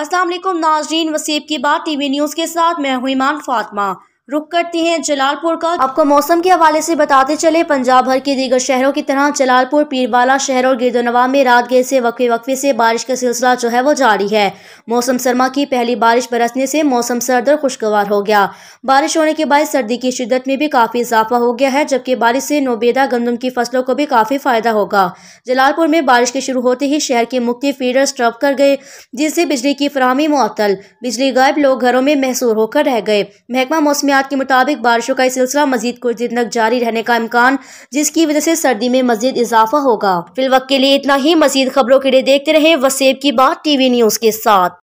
असलम नाजरीन वसीब की बात टीवी न्यूज़ के साथ मैं हूँ ईमान फातिमा रुक करते हैं जलालपुर का आपको मौसम के हवाले से बताते चले पंजाब भर के दीगर शहरों की तरह जलालपुर पीरवाला शहर और गिरदोनवा में रात गए से वक्फे वक्फे से बारिश का सिलसिला जो है वो जारी है मौसम सरमा की पहली बारिश बरसने से मौसम सर्द और खुशगवार हो गया बारिश होने के बाद सर्दी की शिदत में भी काफ़ी इजाफा हो गया है जबकि बारिश से नोबेदा गंदम की फसलों को भी काफ़ी फ़ायदा होगा जलालपुर में बारिश के शुरू होते ही शहर के मुख्य फीडर स्ट्रप कर गए जिससे बिजली की फरहमी मअतल बिजली गायब लोग घरों में महसूर होकर रह गए महकमा मौसम मियाद के मुताबिक बारिशों का सिलसिला मजीद कुछ दिन तक जारी रहने का इम्कान जिसकी वजह से सर्दी में मजीद इजाफा होगा फिल वक्त के लिए इतना ही मजीद खबरों के लिए देखते रहे वसेब की बात टीवी न्यूज़ के साथ